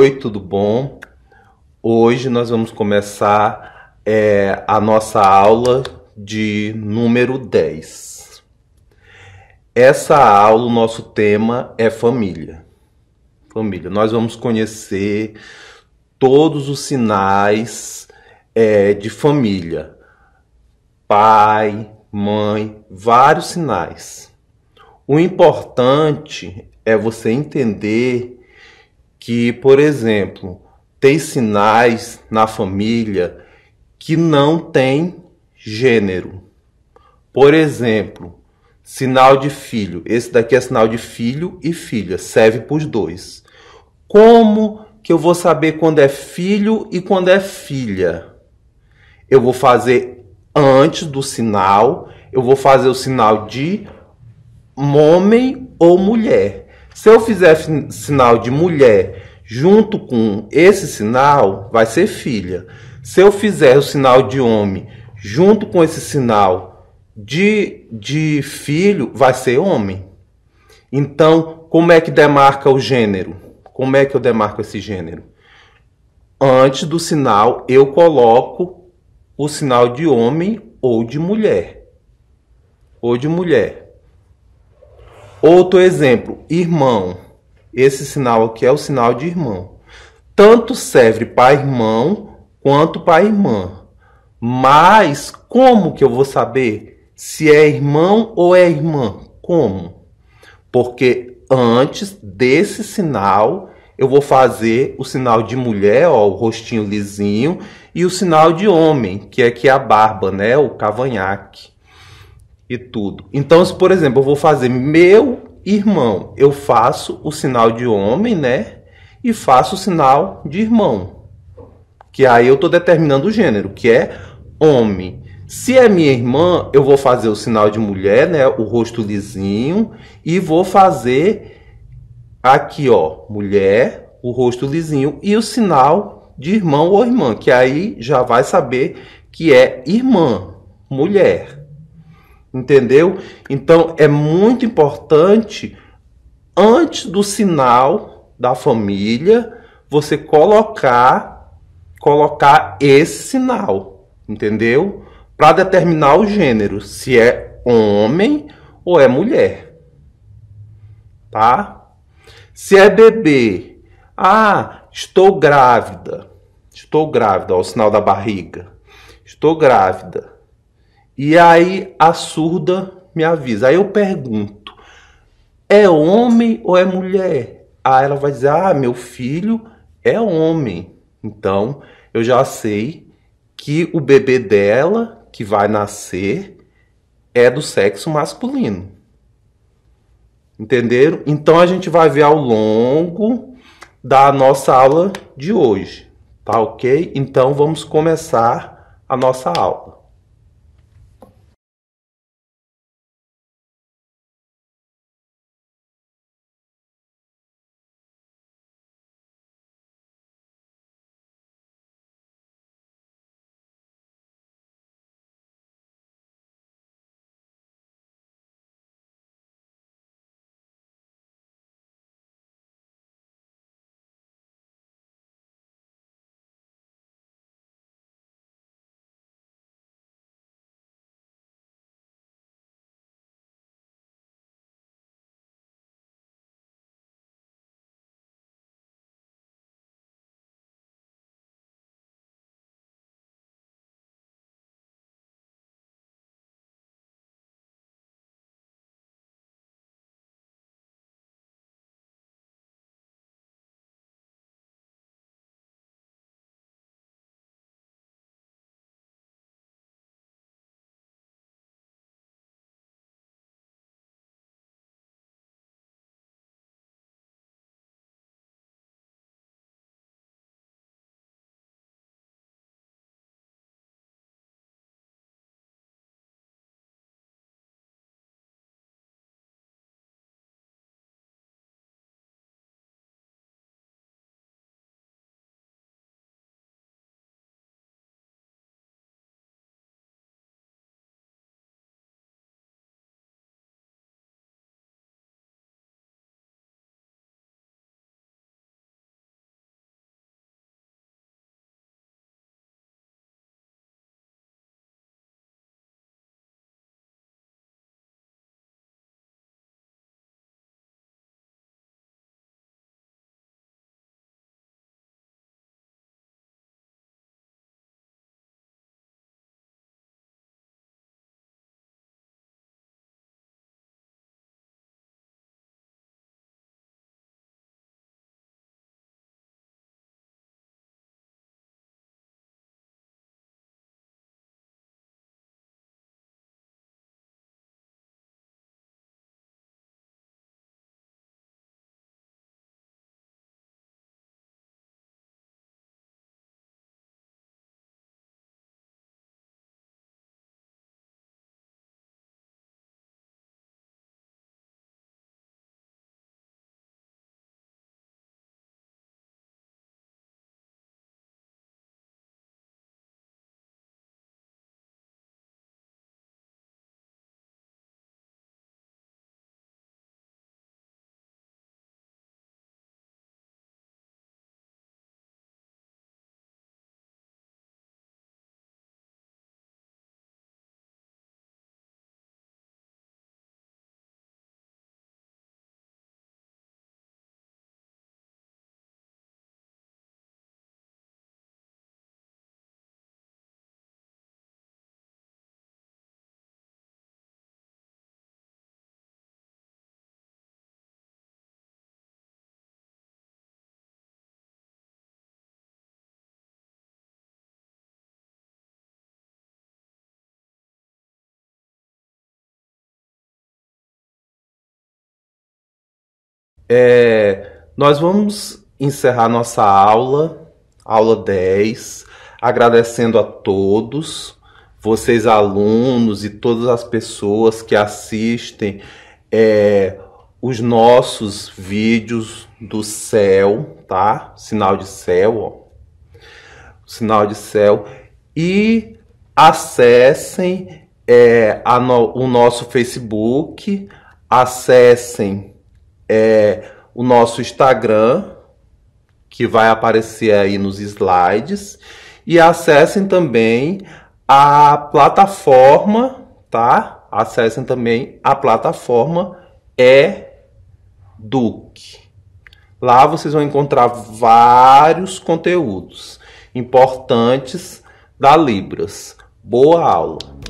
Oi, tudo bom? Hoje nós vamos começar é, a nossa aula de número 10. Essa aula, o nosso tema é família. Família. Nós vamos conhecer todos os sinais é, de família: pai, mãe, vários sinais. O importante é você entender que, por exemplo, tem sinais na família que não tem gênero. Por exemplo, sinal de filho. Esse daqui é sinal de filho e filha, serve para os dois. Como que eu vou saber quando é filho e quando é filha? Eu vou fazer antes do sinal, eu vou fazer o sinal de homem ou mulher. Se eu fizer sinal de mulher junto com esse sinal, vai ser filha. Se eu fizer o sinal de homem junto com esse sinal de, de filho, vai ser homem. Então, como é que demarca o gênero? Como é que eu demarco esse gênero? Antes do sinal, eu coloco o sinal de homem ou de mulher. Ou de mulher. Outro exemplo, irmão. Esse sinal aqui é o sinal de irmão. Tanto serve para irmão quanto para irmã. Mas como que eu vou saber se é irmão ou é irmã? Como? Porque antes desse sinal, eu vou fazer o sinal de mulher, ó, o rostinho lisinho, e o sinal de homem, que é aqui é a barba, né, o cavanhaque e tudo. Então, se por exemplo, eu vou fazer meu irmão, eu faço o sinal de homem, né? E faço o sinal de irmão. Que aí eu estou determinando o gênero, que é homem. Se é minha irmã, eu vou fazer o sinal de mulher, né? O rosto lisinho. E vou fazer aqui, ó, mulher, o rosto lisinho e o sinal de irmão ou irmã, que aí já vai saber que é irmã, mulher. Entendeu? Então é muito importante, antes do sinal da família, você colocar colocar esse sinal, entendeu? Para determinar o gênero, se é homem ou é mulher. Tá? Se é bebê, ah, estou grávida. Estou grávida, ó, o sinal da barriga. Estou grávida. E aí a surda me avisa. Aí eu pergunto: é homem ou é mulher? Aí ah, ela vai dizer: ah, meu filho é homem. Então eu já sei que o bebê dela, que vai nascer, é do sexo masculino. Entenderam? Então a gente vai ver ao longo da nossa aula de hoje, tá ok? Então vamos começar a nossa aula. É, nós vamos encerrar nossa aula, aula 10, agradecendo a todos, vocês alunos e todas as pessoas que assistem é, os nossos vídeos do céu, tá? Sinal de céu, ó. Sinal de céu. E acessem é, no, o nosso Facebook, acessem é o nosso Instagram, que vai aparecer aí nos slides. E acessem também a plataforma, tá? Acessem também a plataforma Educ. Lá vocês vão encontrar vários conteúdos importantes da Libras. Boa aula!